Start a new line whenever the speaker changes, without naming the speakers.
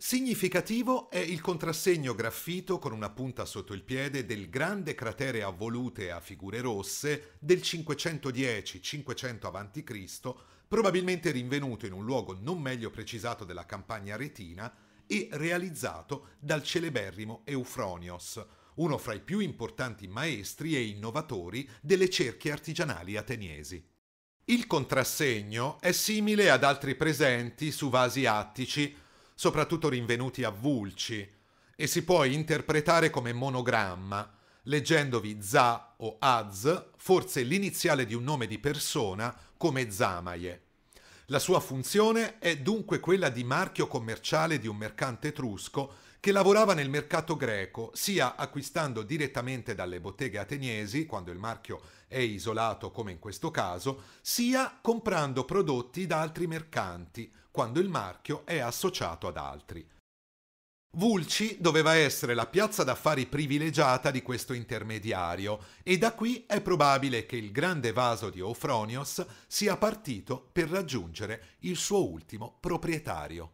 Significativo è il contrassegno graffito con una punta sotto il piede del grande cratere a volute a figure rosse del 510-500 a.C., probabilmente rinvenuto in un luogo non meglio precisato della campagna retina e realizzato dal celeberrimo Eufronios, uno fra i più importanti maestri e innovatori delle cerchie artigianali ateniesi. Il contrassegno è simile ad altri presenti su vasi attici soprattutto rinvenuti a vulci, e si può interpretare come monogramma, leggendovi Za o Az, forse l'iniziale di un nome di persona, come Zamaye. La sua funzione è dunque quella di marchio commerciale di un mercante etrusco che lavorava nel mercato greco, sia acquistando direttamente dalle botteghe ateniesi, quando il marchio è isolato come in questo caso, sia comprando prodotti da altri mercanti, quando il marchio è associato ad altri. Vulci doveva essere la piazza d'affari privilegiata di questo intermediario e da qui è probabile che il grande vaso di Eufronios sia partito per raggiungere il suo ultimo proprietario.